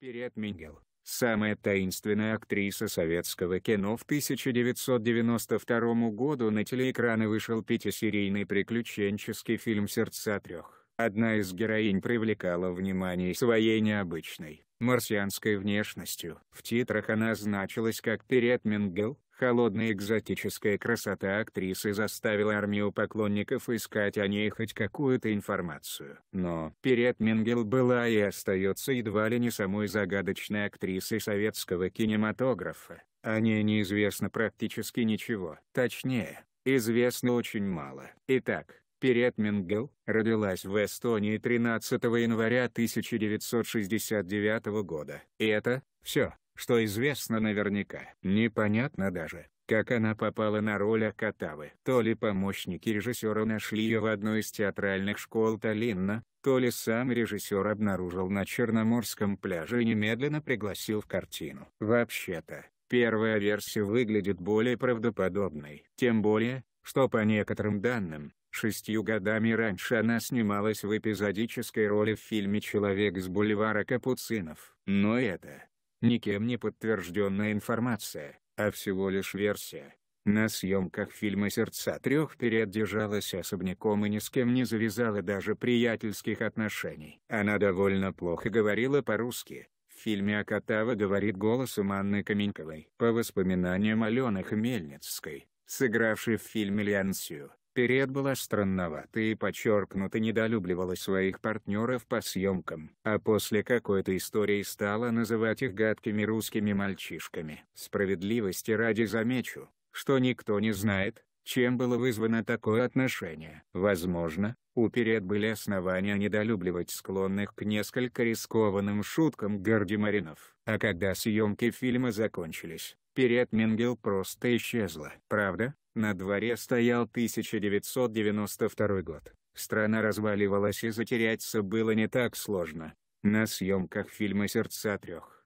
Перед Мингел, самая таинственная актриса советского кино в 1992 году на телеэкраны вышел пятисерийный приключенческий фильм «Сердца трех». Одна из героинь привлекала внимание своей необычной, марсианской внешностью. В титрах она значилась как Перет Мингел, Холодная экзотическая красота актрисы заставила армию поклонников искать о ней хоть какую-то информацию. Но Перет Мингел была и остается едва ли не самой загадочной актрисой советского кинематографа. О ней неизвестно практически ничего. Точнее, известно очень мало. Итак, Перет Мингел родилась в Эстонии 13 января 1969 года. И это все что известно наверняка. Непонятно даже, как она попала на роль Акатавы. То ли помощники режиссера нашли ее в одной из театральных школ Таллина, то ли сам режиссер обнаружил на Черноморском пляже и немедленно пригласил в картину. Вообще-то, первая версия выглядит более правдоподобной. Тем более, что по некоторым данным, шестью годами раньше она снималась в эпизодической роли в фильме «Человек с бульвара Капуцинов». Но это, никем не подтвержденная информация, а всего лишь версия. На съемках фильма «Сердца трех» переодержалась особняком и ни с кем не завязала даже приятельских отношений. Она довольно плохо говорила по-русски. В фильме Акатава говорит голосом Анны Каменьковой. По воспоминаниям Алены Хмельницкой, сыгравшей в фильме Лянсию, Перед была странновата и подчеркнуто недолюбливала своих партнеров по съемкам, а после какой-то истории стала называть их гадкими русскими мальчишками. Справедливости ради замечу, что никто не знает, чем было вызвано такое отношение. Возможно, у Перед были основания недолюбливать склонных к несколько рискованным шуткам Маринов, А когда съемки фильма закончились, Перед Мингел просто исчезла. Правда, на дворе стоял 1992 год. Страна разваливалась и затеряться было не так сложно. На съемках фильма «Сердца трех».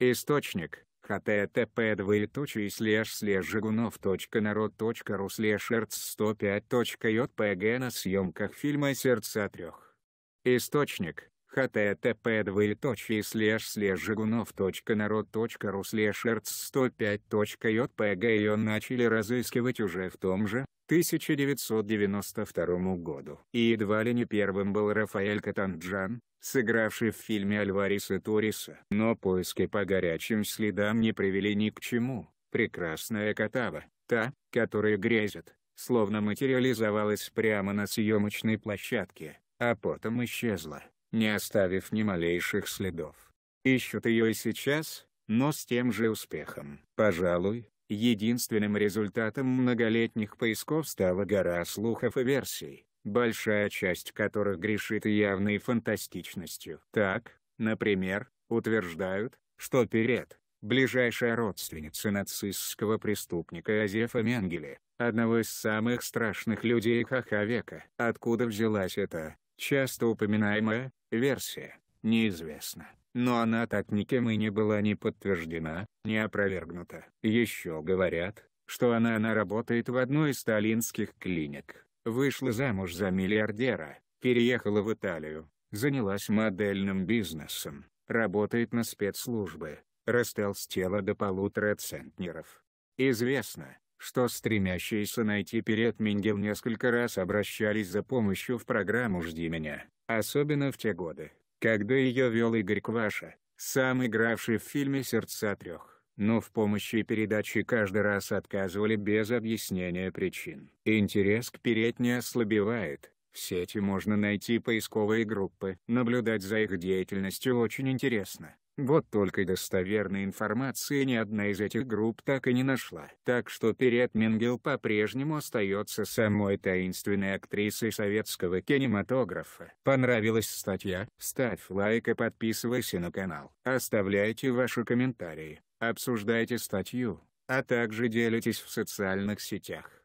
Источник http двоеточие слэш слэш жигунов.народ.ру слэш рц 105.jpg на съемках фильма «Сердца трех». Источник http двоеточие слеж слеж жигунов.народ.ру слеж рц 105.jpg ее начали разыскивать уже в том же 1992 году. И едва ли не первым был Рафаэль Катанджан, сыгравший в фильме Альвариса Туриса. Но поиски по горячим следам не привели ни к чему. Прекрасная Катава, та, которая грезит, словно материализовалась прямо на съемочной площадке, а потом исчезла не оставив ни малейших следов. Ищут ее и сейчас, но с тем же успехом. Пожалуй, единственным результатом многолетних поисков стала гора слухов и версий, большая часть которых грешит явной фантастичностью. Так, например, утверждают, что Перед, ближайшая родственница нацистского преступника Азефа Менгеле, одного из самых страшных людей ХХ века. Откуда взялась эта Часто упоминаемая версия неизвестна, но она так никем и не была ни подтверждена, ни опровергнута. Еще говорят, что она, она работает в одной из сталинских клиник, вышла замуж за миллиардера, переехала в Италию, занялась модельным бизнесом, работает на спецслужбы, растолстела до полутора центнеров. Известно, что стремящиеся найти перед Мингел несколько раз обращались за помощью в программу «Жди меня», особенно в те годы, когда ее вел Игорь Кваша, сам игравший в фильме «Сердца трех». Но в помощи и передаче каждый раз отказывали без объяснения причин. Интерес к перед не ослабевает, в сети можно найти поисковые группы. Наблюдать за их деятельностью очень интересно. Вот только достоверной информации ни одна из этих групп так и не нашла. Так что перед Мингел по-прежнему остается самой таинственной актрисой советского кинематографа. Понравилась статья? Ставь лайк и подписывайся на канал. Оставляйте ваши комментарии, обсуждайте статью, а также делитесь в социальных сетях.